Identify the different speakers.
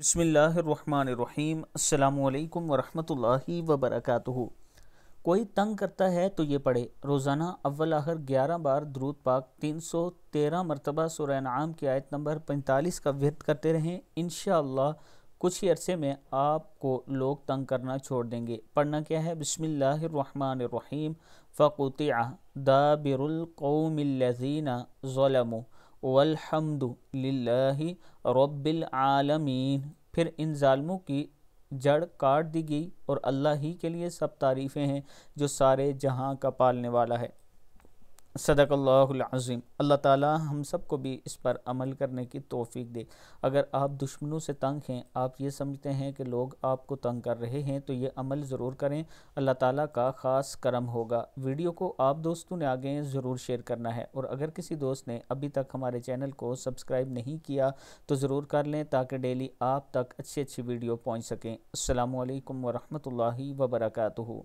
Speaker 1: बसमीम् अल्लाम वरहमतुल्लाहि वबरकातुहु कोई तंग करता है तो ये पढ़े रोज़ाना अव्वल आखिर ग्यारह बार द्रूद पाक तीन सौ तेरह मरतबा सुरनाम की आयत नंबर पैंतालीस का व्यर्थ करते रहें इन कुछ ही अरसे में आपको लोग तंग करना छोड़ देंगे पढ़ना क्या है बसमीम फ़कुतिया दाबिरकौमिल्लजीना ज़ोलमो वलहमदिल्लाहि रब्बिल फिर इन ालमों की जड़ काट दी गई और अल्लाह ही के लिए सब तारीफ़ें हैं जो सारे जहां का पालने वाला है सदक़ल्लाज़ीम अल्लाह ताला हम सब को भी इस पर अमल करने की तोफ़ी दे अगर आप दुश्मनों से तंग हैं आप ये समझते हैं कि लोग आपको तंग कर रहे हैं तो ये अमल ज़रूर करें अल्लाह ताला का ख़ास करम होगा वीडियो को आप दोस्तों ने आगे ज़रूर शेयर करना है और अगर किसी दोस्त ने अभी तक हमारे चैनल को सब्सक्राइब नहीं किया तो ज़रूर कर लें ताकि डेली आप तक अच्छी अच्छी वीडियो पहुँच सकें अल्लाम वरहमल वबरकू